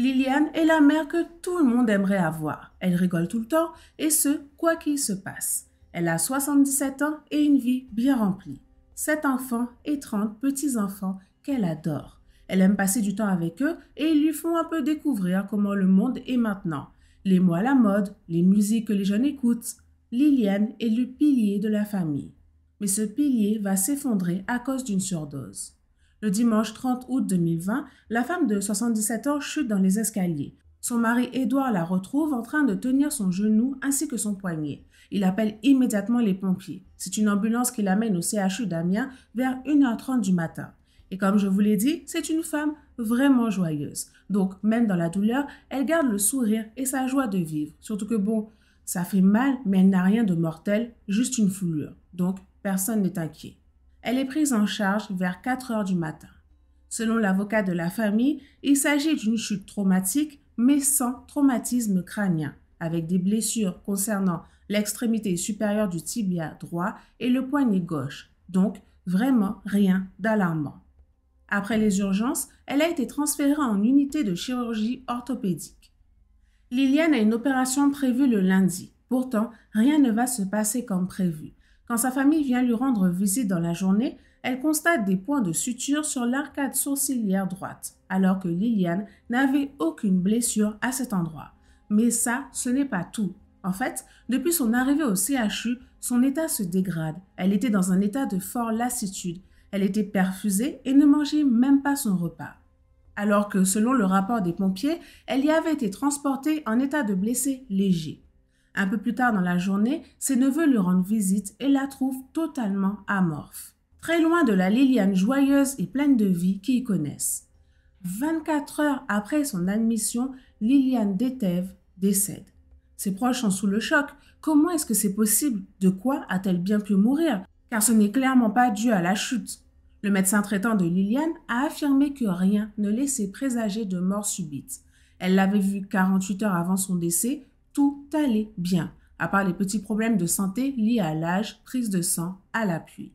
Liliane est la mère que tout le monde aimerait avoir. Elle rigole tout le temps, et ce, quoi qu'il se passe. Elle a 77 ans et une vie bien remplie. 7 enfants et 30 petits-enfants qu'elle adore. Elle aime passer du temps avec eux et ils lui font un peu découvrir comment le monde est maintenant. Les mots à la mode, les musiques que les jeunes écoutent. Liliane est le pilier de la famille. Mais ce pilier va s'effondrer à cause d'une surdose. Le dimanche 30 août 2020, la femme de 77 ans chute dans les escaliers. Son mari Édouard la retrouve en train de tenir son genou ainsi que son poignet. Il appelle immédiatement les pompiers. C'est une ambulance qui l'amène au CHU d'Amiens vers 1h30 du matin. Et comme je vous l'ai dit, c'est une femme vraiment joyeuse. Donc, même dans la douleur, elle garde le sourire et sa joie de vivre. Surtout que bon, ça fait mal, mais elle n'a rien de mortel, juste une foulure. Donc, personne n'est inquiet. Elle est prise en charge vers 4 heures du matin. Selon l'avocat de la famille, il s'agit d'une chute traumatique, mais sans traumatisme crânien, avec des blessures concernant l'extrémité supérieure du tibia droit et le poignet gauche, donc vraiment rien d'alarmant. Après les urgences, elle a été transférée en unité de chirurgie orthopédique. Liliane a une opération prévue le lundi. Pourtant, rien ne va se passer comme prévu. Quand sa famille vient lui rendre visite dans la journée, elle constate des points de suture sur l'arcade sourcilière droite, alors que Liliane n'avait aucune blessure à cet endroit. Mais ça, ce n'est pas tout. En fait, depuis son arrivée au CHU, son état se dégrade. Elle était dans un état de fort lassitude. Elle était perfusée et ne mangeait même pas son repas. Alors que, selon le rapport des pompiers, elle y avait été transportée en état de blessé léger. Un peu plus tard dans la journée, ses neveux lui rendent visite et la trouvent totalement amorphe, très loin de la Liliane joyeuse et pleine de vie qu'ils connaissent. 24 heures après son admission, Liliane Detève décède. Ses proches sont sous le choc. Comment est-ce que c'est possible De quoi a-t-elle bien pu mourir Car ce n'est clairement pas dû à la chute. Le médecin traitant de Liliane a affirmé que rien ne laissait présager de mort subite. Elle l'avait vue 48 heures avant son décès, tout allait bien, à part les petits problèmes de santé liés à l'âge, prise de sang à l'appui.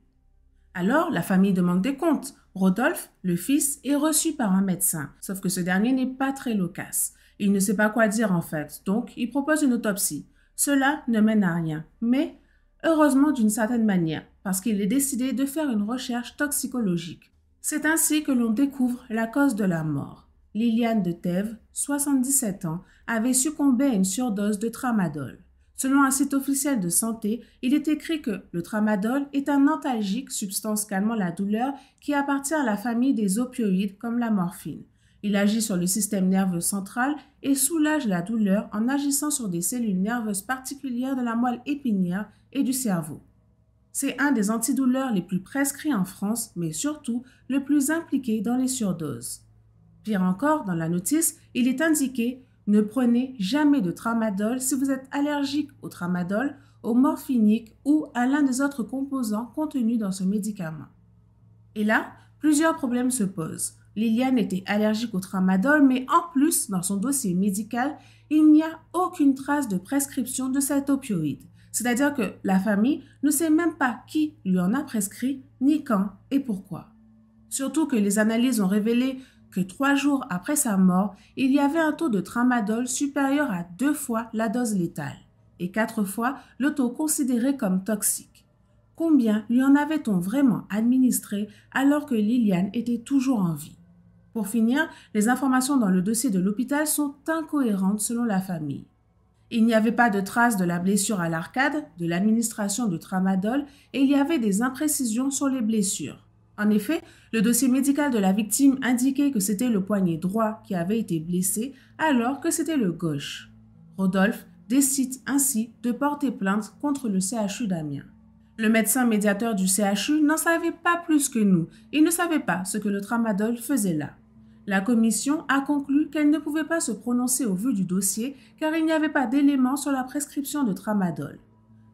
Alors, la famille demande des comptes. Rodolphe, le fils, est reçu par un médecin, sauf que ce dernier n'est pas très loquace. Il ne sait pas quoi dire en fait, donc il propose une autopsie. Cela ne mène à rien, mais heureusement d'une certaine manière, parce qu'il est décidé de faire une recherche toxicologique. C'est ainsi que l'on découvre la cause de la mort. Liliane de Thèves, 77 ans, avait succombé à une surdose de tramadol. Selon un site officiel de santé, il est écrit que le tramadol est un antalgique, substance calmant la douleur, qui appartient à la famille des opioïdes comme la morphine. Il agit sur le système nerveux central et soulage la douleur en agissant sur des cellules nerveuses particulières de la moelle épinière et du cerveau. C'est un des antidouleurs les plus prescrits en France, mais surtout le plus impliqué dans les surdoses. Pire encore, dans la notice, il est indiqué ne prenez jamais de tramadol si vous êtes allergique au tramadol, au morphinique ou à l'un des autres composants contenus dans ce médicament. Et là, plusieurs problèmes se posent. Liliane était allergique au tramadol, mais en plus, dans son dossier médical, il n'y a aucune trace de prescription de cet opioïde. C'est-à-dire que la famille ne sait même pas qui lui en a prescrit, ni quand et pourquoi. Surtout que les analyses ont révélé que trois jours après sa mort, il y avait un taux de tramadol supérieur à deux fois la dose létale et quatre fois le taux considéré comme toxique. Combien lui en avait-on vraiment administré alors que Liliane était toujours en vie Pour finir, les informations dans le dossier de l'hôpital sont incohérentes selon la famille. Il n'y avait pas de traces de la blessure à l'arcade, de l'administration de tramadol et il y avait des imprécisions sur les blessures. En effet, le dossier médical de la victime indiquait que c'était le poignet droit qui avait été blessé alors que c'était le gauche. Rodolphe décide ainsi de porter plainte contre le CHU d'Amiens. Le médecin médiateur du CHU n'en savait pas plus que nous. et ne savait pas ce que le tramadol faisait là. La commission a conclu qu'elle ne pouvait pas se prononcer au vu du dossier car il n'y avait pas d'éléments sur la prescription de tramadol.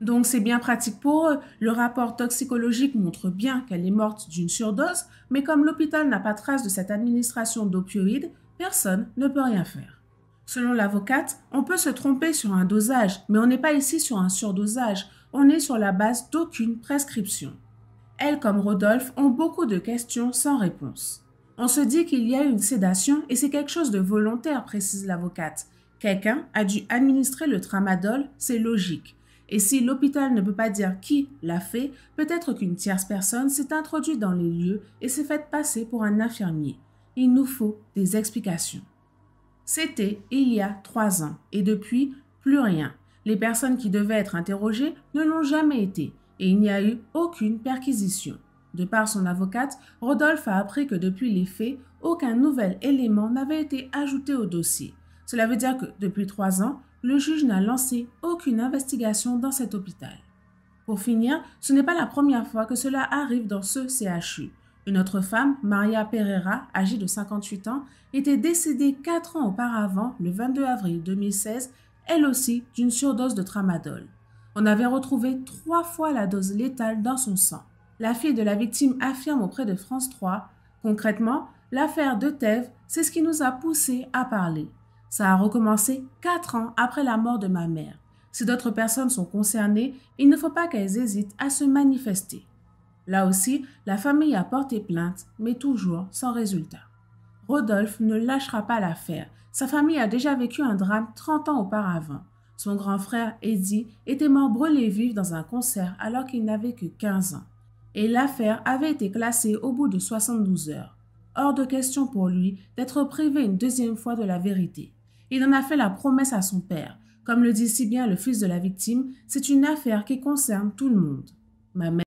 Donc c'est bien pratique pour eux. Le rapport toxicologique montre bien qu'elle est morte d'une surdose, mais comme l'hôpital n'a pas trace de cette administration d'opioïdes, personne ne peut rien faire. Selon l'avocate, on peut se tromper sur un dosage, mais on n'est pas ici sur un surdosage, on est sur la base d'aucune prescription. Elle comme Rodolphe ont beaucoup de questions sans réponse. On se dit qu'il y a une sédation et c'est quelque chose de volontaire, précise l'avocate. Quelqu'un a dû administrer le tramadol, c'est logique. Et si l'hôpital ne peut pas dire qui l'a fait, peut-être qu'une tierce personne s'est introduite dans les lieux et s'est faite passer pour un infirmier. Il nous faut des explications. C'était il y a trois ans et depuis, plus rien. Les personnes qui devaient être interrogées ne l'ont jamais été et il n'y a eu aucune perquisition. De par son avocate, Rodolphe a appris que depuis les faits, aucun nouvel élément n'avait été ajouté au dossier. Cela veut dire que depuis trois ans, le juge n'a lancé aucune investigation dans cet hôpital. Pour finir, ce n'est pas la première fois que cela arrive dans ce CHU. Une autre femme, Maria Pereira, âgée de 58 ans, était décédée 4 ans auparavant, le 22 avril 2016, elle aussi d'une surdose de tramadol. On avait retrouvé trois fois la dose létale dans son sang. La fille de la victime affirme auprès de France 3 Concrètement, l'affaire de Thèves, c'est ce qui nous a poussés à parler. Ça a recommencé quatre ans après la mort de ma mère. Si d'autres personnes sont concernées, il ne faut pas qu'elles hésitent à se manifester. Là aussi, la famille a porté plainte, mais toujours sans résultat. Rodolphe ne lâchera pas l'affaire. Sa famille a déjà vécu un drame 30 ans auparavant. Son grand frère, Eddie, était mort brûlé vif dans un concert alors qu'il n'avait que 15 ans. Et l'affaire avait été classée au bout de 72 heures. Hors de question pour lui d'être privé une deuxième fois de la vérité. Il en a fait la promesse à son père. Comme le dit si bien le fils de la victime, c'est une affaire qui concerne tout le monde.